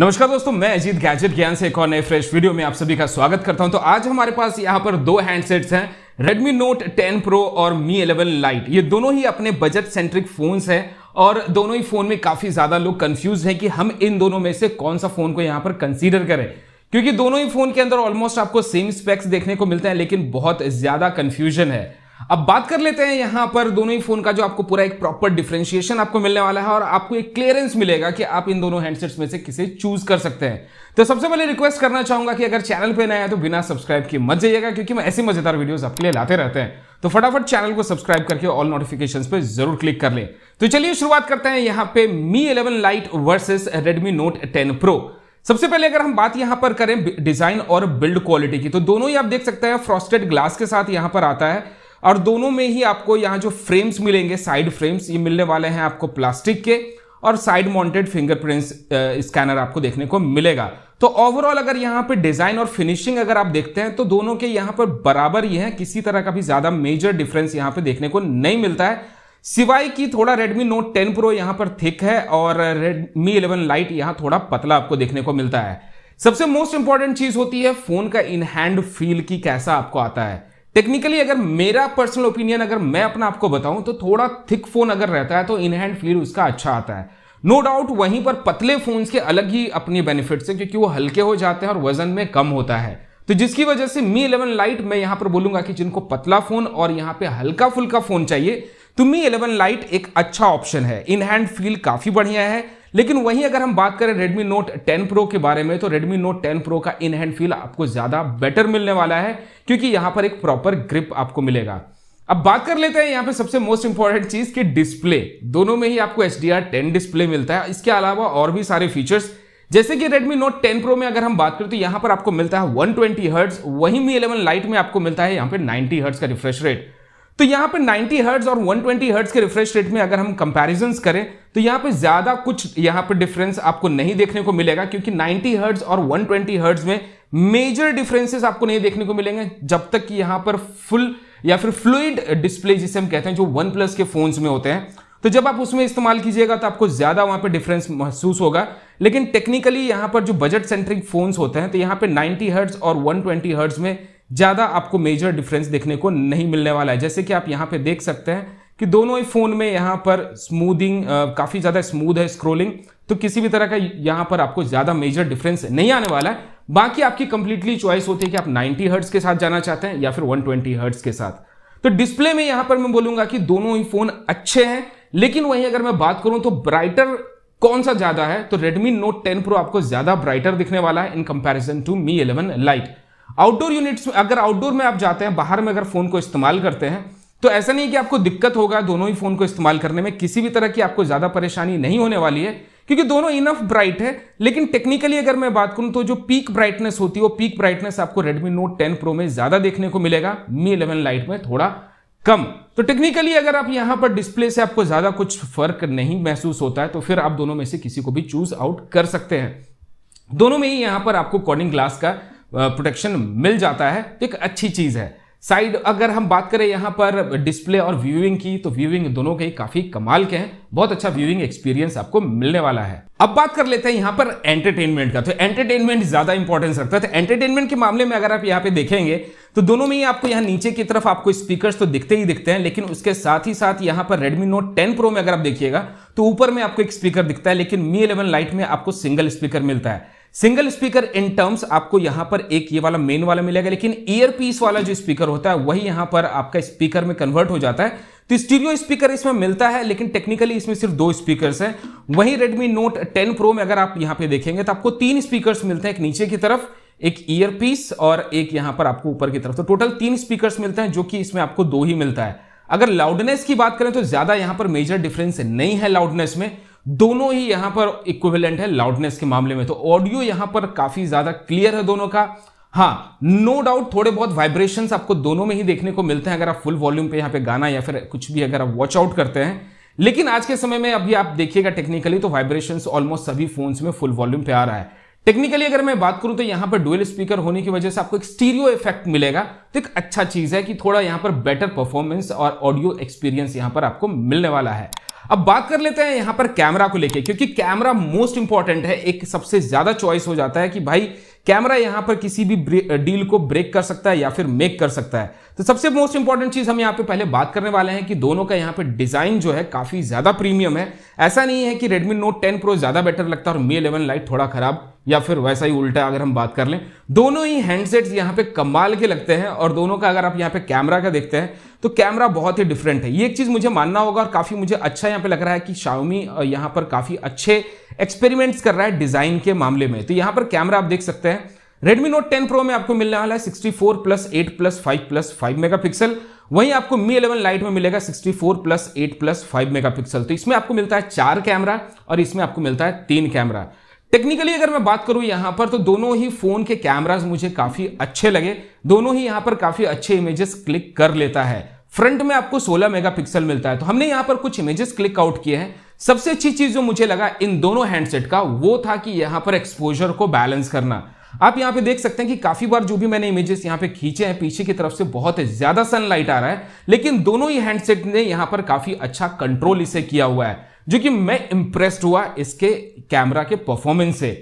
नमस्कार दोस्तों मैं अजीत गैजेट ज्ञान से एक और नए फ्रेश वीडियो में आप सभी का स्वागत करता हूं तो आज हमारे पास यहां पर दो हैंडसेट्स हैं Redmi Note 10 Pro और Mi 11 Lite ये दोनों ही अपने बजट सेंट्रिक फोन्स हैं और दोनों ही फोन में काफी ज्यादा लोग कंफ्यूज हैं कि हम इन दोनों में से कौन सा फोन को यहां पर कंसिडर करें क्योंकि दोनों ही फोन के अंदर ऑलमोस्ट आपको सेम स्पेक्स देखने को मिलते हैं लेकिन बहुत ज्यादा कंफ्यूजन है अब बात कर लेते हैं यहां पर दोनों ही फोन का जो आपको पूरा एक प्रॉपर डिफ्रेंशिएशन आपको मिलने वाला है और आपको एक क्लियरेंस मिलेगा कि आप इन दोनों हैंडसेट्स में से किसे चूज कर सकते हैं तो सबसे पहले रिक्वेस्ट करना चाहूंगा कि अगर चैनल पर नया है तो बिना सब्सक्राइब किए मत जाइएगा क्योंकि मैं ऐसे मजेदार वीडियो आपके लिए लाते रहते हैं तो फटाफट चैनल को सब्सक्राइब करके ऑल नोटिफिकेशन पर जरूर क्लिक कर ले तो चलिए शुरुआत करते हैं यहां पर Mi eleven Lite versus Redmi Note ten Pro सबसे पहले अगर हम बात यहां पर करें डिजाइन और बिल्ड क्वालिटी की तो दोनों ही आप देख सकते हैं फ्रॉस्टेड ग्लास के साथ यहां पर आता है और दोनों में ही आपको यहाँ जो फ्रेम्स मिलेंगे साइड फ्रेम्स ये मिलने वाले हैं आपको प्लास्टिक के और साइड माउंटेड फिंगरप्रिंट्स स्कैनर आपको देखने को मिलेगा तो ओवरऑल अगर यहाँ पे डिजाइन और फिनिशिंग अगर आप देखते हैं तो दोनों के यहाँ पर बराबर ही है किसी तरह का भी ज्यादा मेजर डिफरेंस यहाँ पे देखने को नहीं मिलता है सिवाय की थोड़ा Redmi Note 10 Pro यहाँ पर थिक है और Redmi 11 Lite यहाँ थोड़ा पतला आपको देखने को मिलता है सबसे मोस्ट इंपॉर्टेंट चीज होती है फोन का इन हैंड फील की कैसा आपको आता है टेक्निकली अगर मेरा पर्सनल ओपिनियन अगर मैं अपना आपको बताऊं तो थोड़ा थिक फोन अगर रहता है तो इन हैंड फील उसका अच्छा आता है नो no डाउट वहीं पर पतले फोन्स के अलग ही अपने बेनिफिट्स हैं क्योंकि वो हल्के हो जाते हैं और वजन में कम होता है तो जिसकी वजह से मी इलेवन लाइट मैं यहां पर बोलूंगा कि जिनको पतला फोन और यहां पे हल्का फुल्का फोन चाहिए तो मी इलेवन लाइट एक अच्छा ऑप्शन है इन हैंड फील काफी बढ़िया है लेकिन वहीं अगर हम बात करें Redmi Note 10 Pro के बारे में तो Redmi Note 10 Pro का इन हैंड फील आपको ज़्यादा बेटर मिलने वाला है क्योंकि यहां पर एक प्रॉपर ग्रिप आपको मिलेगा अब बात कर लेते हैं यहां पे सबसे मोस्ट इंपॉर्टेंट चीज़ कि डिस्प्ले दोनों में ही आपको एच डी डिस्प्ले मिलता है इसके अलावा और भी सारे फीचर्स जैसे कि Redmi Note 10 Pro में अगर हम बात करें तो यहां पर आपको मिलता है 120 हर्ट्स वहीं मी 11 लाइट में आपको मिलता है यहां पे 90 हर्ट्स का रिफ्रेश रेट तो यहां पर 90 हर्ट्ज और 120 हर्ट्ज के रिफ्रेश रेट में अगर हम कंपैरिजन करें तो यहां पर ज्यादा कुछ यहां पर डिफरेंस आपको नहीं देखने को मिलेगा क्योंकि 90 हर्ट्ज और 120 हर्ट्ज में मेजर डिफरेंसेस आपको नहीं देखने को मिलेंगे जब तक कि यहां पर फुल या फिर फ्लूड डिस्प्ले जिसे हम कहते हैं जो वन प्लस के फोन्स में होते हैं तो जब आप उसमें इस्तेमाल कीजिएगा तो आपको ज्यादा वहां पे डिफरेंस महसूस होगा लेकिन टेक्निकली यहां पर जो बजट सेंट्रिक फोन्स होते हैं तो यहां पे 90 हर्ट्ज और 120 हर्ट्ज में ज़्यादा आपको मेजर डिफरेंस देखने को नहीं मिलने वाला है जैसे कि आप यहाँ पे देख सकते हैं कि दोनों ही फ़ोन में यहाँ पर स्मूदिंग काफ़ी ज़्यादा स्मूद है स्क्रोलिंग तो किसी भी तरह का यहाँ पर आपको ज़्यादा मेजर डिफरेंस नहीं आने वाला है बाकी आपकी कंप्लीटली चॉइस होती है कि आप 90 हर्ट्स के साथ जाना चाहते हैं या फिर 120 हर्ट्स के साथ तो डिस्प्ले में यहाँ पर मैं बोलूँगा कि दोनों ही फ़ोन अच्छे हैं लेकिन वहीं अगर मैं बात करूँ तो ब्राइटर कौन सा ज़्यादा है तो Redmi Note 10 Pro आपको ज़्यादा ब्राइटर दिखने वाला है in comparison to Mi 11 Lite outdoor units में अगर आउटडोर में आप जाते हैं बाहर में अगर फोन को इस्तेमाल करते हैं तो ऐसा नहीं कि आपको दिक्कत होगा दोनों ही फोन को इस्तेमाल करने में किसी भी तरह की आपको ज्यादा परेशानी नहीं होने वाली है क्योंकि दोनों इनफ ब्राइट है लेकिन टेक्निकली अगर मैं बात करूं तो जो पीक ब्राइटनेस होती है वो पीक ब्राइटनेस आपको Redmi Note 10 Pro में ज्यादा देखने को मिलेगा Mi 11 Lite में थोड़ा कम तो टेक्निकली अगर आप यहां पर डिस्प्ले से आपको ज्यादा कुछ फर्क नहीं महसूस होता है तो फिर आप दोनों में से किसी को भी चूज आउट कर सकते हैं दोनों में ही यहां पर आपको कॉर्निंग ग्लास का प्रोटेक्शन मिल जाता है तो एक अच्छी चीज़ है साइड अगर हम बात करें यहाँ पर डिस्प्ले और व्यूइंग की तो व्यूइंग दोनों के काफ़ी कमाल के हैं बहुत अच्छा व्यूइंग एक्सपीरियंस आपको मिलने वाला है अब बात कर लेते हैं यहाँ पर एंटरटेनमेंट का तो एंटरटेनमेंट ज़्यादा इंपॉर्टेंस रखता है तो एंटरटेनमेंट के मामले में अगर आप यहाँ पे देखेंगे तो दोनों में ही आपको यहाँ नीचे की तरफ आपको स्पीकर तो दिखते ही दिखते हैं लेकिन उसके साथ ही साथ यहाँ पर Redmi Note टेन Pro में अगर आप देखिएगा तो ऊपर में आपको एक स्पीकर दिखता है लेकिन Mi इलेवन Lite में आपको सिंगल स्पीकर मिलता है सिंगल स्पीकर इन टर्म्स आपको यहां पर एक ये वाला मेन वाला मिलेगा लेकिन ईयरपीस वाला जो स्पीकर होता है वही यहां पर आपका स्पीकर में कन्वर्ट हो जाता है तो स्टीरियो स्पीकर इसमें मिलता है लेकिन टेक्निकली इसमें सिर्फ दो स्पीकर्स हैं वहीं Redmi Note 10 Pro में अगर आप यहां पे देखेंगे तो आपको तीन स्पीकर्स मिलते हैं एक नीचे की तरफ एक ईयरपीस और एक यहां पर आपको ऊपर की तरफ तो टोटल तीन स्पीकर्स मिलते हैं जो कि इसमें आपको दो ही मिलता है अगर लाउडनेस की बात करें तो ज्यादा यहां पर मेजर डिफरेंस नहीं है लाउडनेस में दोनों ही यहां पर इक्विवेलेंट है लाउडनेस के मामले में तो ऑडियो यहां पर काफी ज्यादा क्लियर है दोनों का हाँ नो no डाउट थोड़े बहुत वाइब्रेशन आपको दोनों में ही देखने को मिलते हैं अगर आप फुल वॉल्यूम पे यहाँ पे गाना या फिर कुछ भी अगर आप वॉच आउट करते हैं लेकिन आज के समय में अभी आप देखिएगा टेक्निकली तो वाइब्रेशन ऑलमोस्ट सभी फोन्स में फुल वॉल्यूम पे आ रहा है टेक्निकली अगर मैं बात करूं तो यहां पर डुअल स्पीकर होने की वजह से आपको एक स्टीरियो इफेक्ट मिलेगा तो एक अच्छा चीज है कि थोड़ा यहां पर बेटर परफॉर्मेंस और ऑडियो एक्सपीरियंस यहां पर आपको मिलने वाला है अब बात कर लेते हैं यहां पर कैमरा को लेके क्योंकि कैमरा मोस्ट इंपॉर्टेंट है एक सबसे ज्यादा चॉइस हो जाता है कि भाई कैमरा यहां पर किसी भी डील को ब्रेक कर सकता है या फिर मेक कर सकता है तो सबसे मोस्ट इंपॉर्टेंट चीज हम यहां पे पहले बात करने वाले हैं कि दोनों का यहां पे डिजाइन जो है काफी ज्यादा प्रीमियम है ऐसा नहीं है कि Redmi Note 10 Pro ज्यादा बेटर लगता है और Mi 11 Lite थोड़ा खराब या फिर वैसा ही उल्टा अगर हम बात कर लें दोनों ही हैंडसेट्स यहाँ पे कमाल के लगते हैं और दोनों का अगर आप यहाँ पे कैमरा का देखते हैं तो कैमरा बहुत ही डिफरेंट है ये एक चीज़ मुझे मानना होगा और काफ़ी मुझे अच्छा यहाँ पे लग रहा है कि शाओमी यहाँ पर काफ़ी अच्छे एक्सपेरिमेंट्स कर रहा है डिज़ाइन के मामले में तो यहाँ पर कैमरा आप देख सकते हैं Redmi Note 10 Pro में आपको मिलने वाला है 64 प्लस 8 प्लस 5 प्लस 5 मेगापिक्सल वहीं आपको Mi 11 Lite में मिलेगा 64 प्लस 8 प्लस 5 मेगापिक्सल तो इसमें आपको मिलता है चार कैमरा और इसमें आपको मिलता है तीन कैमरा टेक्निकली अगर मैं बात करूं यहां पर तो दोनों ही फोन के कैमराज मुझे काफी अच्छे लगे दोनों ही यहां पर काफी अच्छे इमेजेस क्लिक कर लेता है फ्रंट में आपको 16 मेगापिक्सल मिलता है तो हमने यहां पर कुछ इमेजेस क्लिक आउट किए हैं सबसे अच्छी चीज जो मुझे लगा इन दोनों हैंडसेट का वो था कि यहां पर एक्सपोजर को बैलेंस करना आप यहाँ पे देख सकते हैं कि काफी बार जो भी मैंने इमेजेस यहाँ पे खींचे हैं पीछे की तरफ से बहुत ज्यादा सनलाइट आ रहा है लेकिन दोनों ही हैंडसेट ने यहाँ पर काफी अच्छा कंट्रोल इसे किया हुआ है जो कि मैं इंप्रेस्ड हुआ इसके कैमरा के परफॉर्मेंस है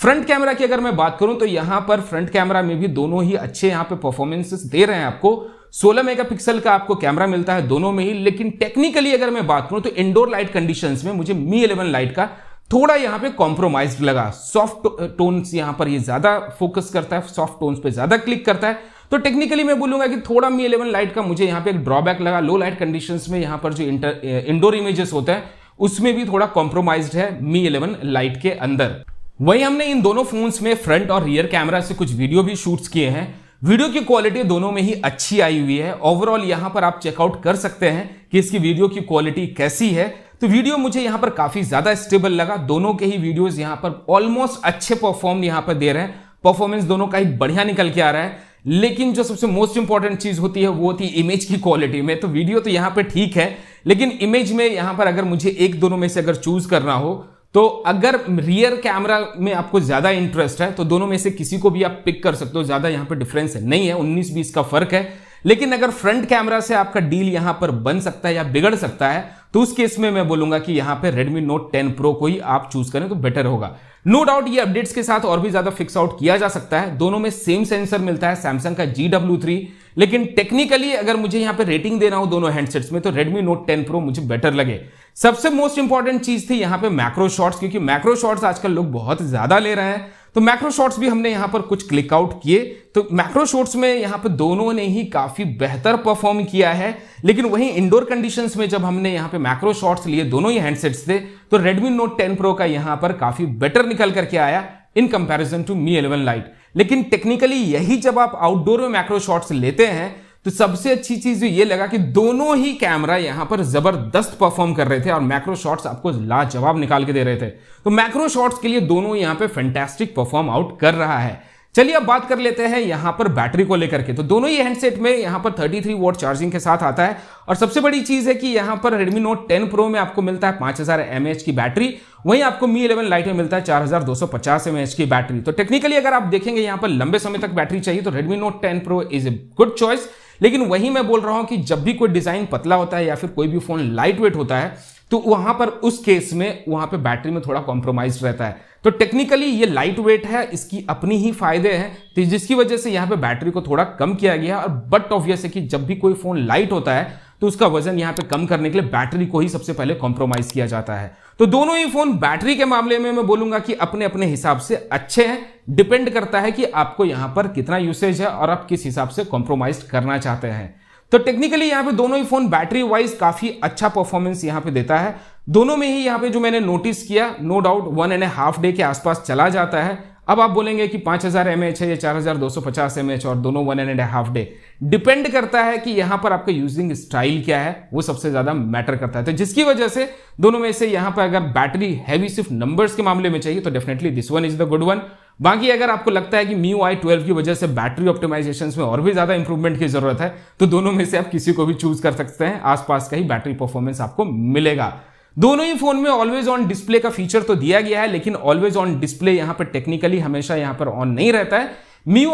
फ्रंट कैमरा की अगर मैं बात करूं तो यहां पर फ्रंट कैमरा में भी दोनों ही अच्छे यहां पे परफॉर्मेंसेस दे रहे हैं आपको 16 मेगापिक्सल का आपको कैमरा मिलता है दोनों में ही लेकिन टेक्निकली अगर मैं बात करूं तो इंडोर लाइट कंडीशंस में मुझे मी इलेवन लाइट का थोड़ा यहाँ पे कॉम्प्रोमाइज लगा सॉफ्ट टोन्स यहां पर ये ज्यादा फोकस करता है सॉफ्ट टोन्स पे ज्यादा क्लिक करता है तो टेक्निकली मैं बोलूंगा कि थोड़ा मी इलेवन लाइट का मुझे यहां पे एक ड्रॉबैक लगा लो लाइट कंडीशंस में यहां पर जो इंटर इंडोर इमेजेस होते हैं उसमें भी थोड़ा कॉम्प्रोमाइज है मी इलेवन लाइट के अंदर वही हमने इन दोनों फोन्स में फ्रंट और रियर कैमरा से कुछ वीडियो भी शूट्स किए हैं वीडियो की क्वालिटी दोनों में ही अच्छी आई हुई है ओवरऑल यहाँ पर आप चेकआउट कर सकते हैं कि इसकी वीडियो की क्वालिटी कैसी है तो वीडियो मुझे यहां पर काफ़ी ज़्यादा स्टेबल लगा दोनों के ही वीडियोस यहां पर ऑलमोस्ट अच्छे परफॉर्म यहाँ पर दे रहे हैं परफॉर्मेंस दोनों का ही बढ़िया निकल के आ रहा है लेकिन जो सबसे मोस्ट इंपॉर्टेंट चीज़ होती है वो थी इमेज की क्वालिटी में तो वीडियो तो यहाँ पर ठीक है लेकिन इमेज में यहां पर अगर मुझे एक दोनों में से अगर चूज करना हो तो अगर रियर कैमरा में आपको ज्यादा इंटरेस्ट है तो दोनों में से किसी को भी आप पिक कर सकते हो ज्यादा यहां पर डिफरेंस नहीं है उन्नीस बीस का फर्क है लेकिन अगर फ्रंट कैमरा से आपका डील यहां पर बन सकता है या बिगड़ सकता है तो उस केस में मैं बोलूंगा कि यहां पर Redmi Note 10 Pro को ही आप चूज करें तो बेटर होगा नो डाउट ये अपडेट्स के साथ और भी ज्यादा फिक्स आउट किया जा सकता है दोनों में सेम सेंसर मिलता है सैमसंग का जी डब्ल्यू थ्री लेकिन टेक्निकली अगर मुझे यहां पे रेटिंग देना हो दोनों हैंडसेट्स में तो Redmi Note 10 Pro मुझे बेटर लगे सबसे मोस्ट इंपॉर्टेंट चीज थी यहां पे मैक्रो शॉट्स क्योंकि मैक्रो शॉट्स आजकल लोग बहुत ज्यादा ले रहे हैं तो मैक्रो शॉट्स भी हमने यहां पर कुछ क्लिक आउट किए तो मैक्रो शॉट्स में यहां पर दोनों ने ही काफी बेहतर परफॉर्म किया है लेकिन वहीं इंडोर कंडीशंस में जब हमने यहां पे मैक्रो शॉट्स लिए दोनों ही हैंडसेट्स थे तो रेडमी नोट 10 प्रो का यहां पर काफी बेटर निकल करके आया in comparison to Mi 11 Lite लेकिन टेक्निकली यही जब आप आउटडोर में मैक्रो शॉट्स लेते हैं तो सबसे अच्छी चीज ये लगा कि दोनों ही कैमरा यहां पर जबरदस्त परफॉर्म कर रहे थे और मैक्रो शॉट्स आपको लाजवाब निकाल के दे रहे थे तो मैक्रो शॉट्स के लिए दोनों यहां पे फैंटेस्टिक परफॉर्म आउट कर रहा है चलिए अब बात कर लेते हैं यहां पर बैटरी को लेकर के तो दोनों ही हैंडसेट में यहां पर 33 वोट चार्जिंग के साथ आता है और सबसे बड़ी चीज है कि यहां पर Redmi Note 10 Pro में आपको मिलता है 5000 हजार की बैटरी वहीं आपको Mi 11 Lite में मिलता है 4250 हजार की बैटरी तो टेक्निकली अगर आप देखेंगे यहां पर लंबे समय तक बैटरी चाहिए तो Redmi Note 10 Pro is a good choice लेकिन वही मैं बोल रहा हूं कि जब भी कोई डिजाइन पतला होता है या फिर कोई भी फोन लाइट वेट होता है तो वहां पर उस केस में वहां पर बैटरी में थोड़ा कॉम्प्रोमाइज रहता है तो टेक्निकली ये लाइट वेट है इसकी अपनी ही फायदे हैं तो जिसकी वजह से यहाँ पे बैटरी को थोड़ा कम किया गया है और बट ऑब्वियस है कि जब भी कोई फोन लाइट होता है तो उसका वजन यहाँ पे कम करने के लिए बैटरी को ही सबसे पहले कॉम्प्रोमाइज किया जाता है तो दोनों ही फोन बैटरी के मामले में मैं बोलूंगा कि अपने अपने हिसाब से अच्छे हैं डिपेंड करता है कि आपको यहाँ पर कितना यूसेज है और आप किस हिसाब से कॉम्प्रोमाइज करना चाहते हैं तो टेक्निकली यहाँ पे दोनों ही फोन बैटरी वाइज काफी अच्छा परफॉर्मेंस यहाँ पे देता है दोनों में ही यहाँ पे जो मैंने नोटिस किया no doubt one and half day के आसपास चला जाता है अब आप बोलेंगे कि 5000 हजार है या 4250 हजार और दोनों one and half day depend करता है कि यहां पर आपका यूजिंग स्टाइल क्या है वो सबसे ज्यादा मैटर करता है तो जिसकी वजह से दोनों में से यहां पर अगर बैटरी हैवी सिर्फ नंबर्स के मामले में चाहिए तो definitely this one is the good one बाकी अगर आपको लगता है कि मी आई ट्वेल्व की वजह से बैटरी ऑप्टिमाइजेशन में और भी ज़्यादा इंप्रूवमेंट की ज़रूरत है तो दोनों में से आप किसी को भी चूज कर सकते हैं आसपास का ही बैटरी परफॉर्मेंस आपको मिलेगा दोनों ही फोन में ऑलवेज ऑन डिस्प्ले का फीचर तो दिया गया है लेकिन ऑलवेज ऑन डिस्प्ले यहां पर टेक्निकली हमेशा यहां पर ऑन नहीं रहता है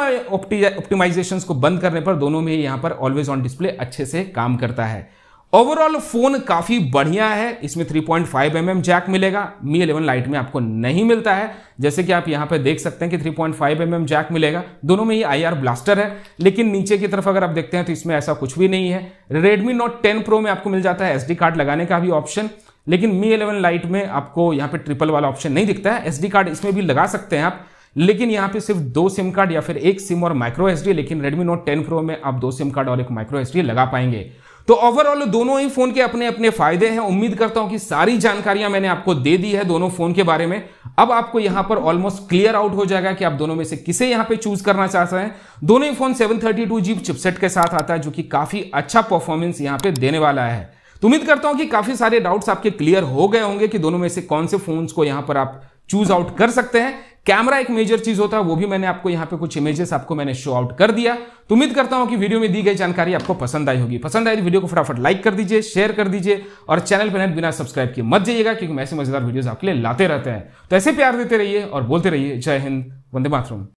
आई ऑप्टिमाइजेशन को बंद करने पर दोनों में यहां पर ऑलवेज ऑन डिस्प्ले अच्छे से काम करता है ओवरऑल फोन काफी बढ़िया है इसमें 3.5 पॉइंट mm जैक मिलेगा मी 11 लाइट में आपको नहीं मिलता है जैसे कि आप यहां पे देख सकते हैं कि 3.5 पॉइंट mm जैक मिलेगा दोनों में ये आर ब्लास्टर है लेकिन नीचे की तरफ अगर आप देखते हैं तो इसमें ऐसा कुछ भी नहीं है रेडमी नोट टेन प्रो में आपको मिल जाता है एस कार्ड लगाने का भी ऑप्शन लेकिन मी इलेवन लाइट में आपको यहाँ पे ट्रिपल वाला ऑप्शन नहीं दिखता है एस कार्ड इसमें भी लगा सकते हैं आप लेकिन यहाँ पे सिर्फ दो सिम कार्ड या फिर एक सिम और माइक्रो एसडी लेकिन रेडमी नोट टेन प्रो में आप दो सिम कार्ड और एक माइक्रो एस लगा पाएंगे तो ओवरऑल दोनों ही फोन के अपने अपने फायदे हैं उम्मीद करता हूं कि सारी जानकारियां मैंने आपको दे दी है दोनों फोन के बारे में अब आपको यहां पर ऑलमोस्ट क्लियर आउट हो जाएगा कि आप दोनों में से किसे यहां पे चूज करना चाहते हैं दोनों ही फोन सेवन जी चिपसेट के साथ आता है जो कि काफी अच्छा परफॉर्मेंस यहां पर देने वाला है तो उम्मीद करता हूं कि काफी सारे डाउट्स आपके क्लियर हो गए होंगे कि दोनों में से कौन से फोन को यहां पर आप चूज आउट कर सकते हैं कैमरा एक मेजर चीज होता है वो भी मैंने आपको यहाँ पे कुछ इमेजेस आपको मैंने शो आउट कर दिया तो उम्मीद करता हूं कि वीडियो में दी गई जानकारी आपको पसंद आई होगी पसंद आई तो वीडियो को फटाफट लाइक कर दीजिए शेयर कर दीजिए और चैनल पर बिना सब्सक्राइब किए मत जाइएगा क्योंकि मैं ऐसे मजेदार वीडियोज आपके लिए लाते रहते हैं तो ऐसे प्यार देते रहिए और बोलते रहिए जय हिंद वंदे मातरम